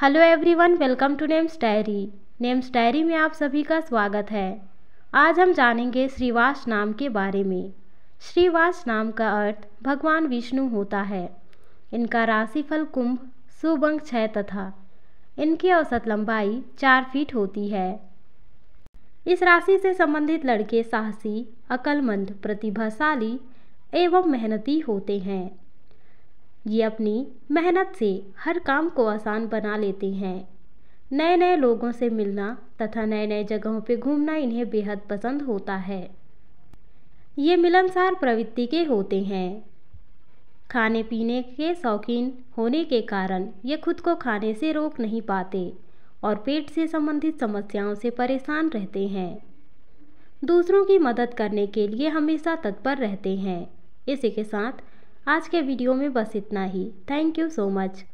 hello everyone welcome to names diary names diary में आप सभी का स्वागत है आज हम जानेंगे श्रीवास नाम के बारे में श्रीवास नाम का अर्थ भगवान विष्णु होता है इनका राशिफल कुंभ सुबंग छः तथा इनकी औसत लंबाई चार फीट होती है इस राशि से संबंधित लड़के साहसी अकलमंद प्रतिभाशाली एवं मेहनती होते हैं ये अपनी मेहनत से हर काम को आसान बना लेते हैं नए नए लोगों से मिलना तथा नए नए जगहों पर घूमना इन्हें बेहद पसंद होता है ये मिलनसार प्रवृत्ति के होते हैं खाने पीने के शौकीन होने के कारण ये खुद को खाने से रोक नहीं पाते और पेट से संबंधित समस्याओं से परेशान रहते हैं दूसरों की मदद करने के लिए हमेशा तत्पर रहते हैं इसी के साथ आज के वीडियो में बस इतना ही थैंक यू सो मच